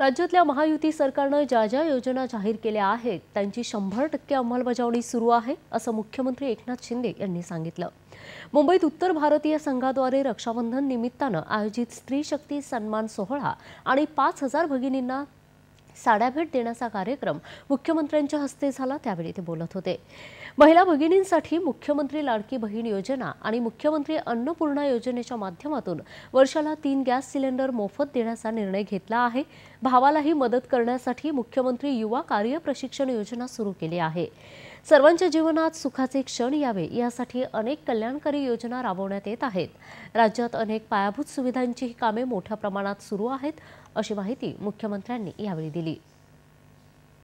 राज्यातल्या महायुती सरकारनं ज्या ज्या योजना जाहीर केल्या आहेत त्यांची शंभर टक्के अंमलबजावणी सुरू आहे असं मुख्यमंत्री एकनाथ शिंदे यांनी सांगितलं मुंबईत उत्तर भारतीय संघाद्वारे रक्षाबंधन निमित्तानं आयोजित स्त्री शक्ती सन्मान सोहळा आणि पाच हजार भगिनींना भेट देण्याचा कार्यक्रम मुख्यमंत्र्यांच्या हस्ते झाला त्यावेळी ते बोलत होते महिला भगिनींसाठी मुख्यमंत्री लाडकी बहीण योजना आणि मुख्यमंत्री अन्नपूर्णा योजनेच्या माध्यमातून वर्षाला तीन गॅस सिलेंडर मोफत देण्याचा निर्णय घेतला आहे भावालाही मदत करण्यासाठी मुख्यमंत्री युवा कार्य प्रशिक्षण योजना सुरू केली आहे सर्वांच्या जीवनात सुखाचे क्षण यावे यासाठी अनेक कल्याणकारी योजना राबवण्यात येत आहेत राज्यात अनेक पायाभूत सुविधांची कामे मोठ्या प्रमाणात सुरू आहेत अशी माहिती मुख्यमंत्र्यांनी यावेळी दिली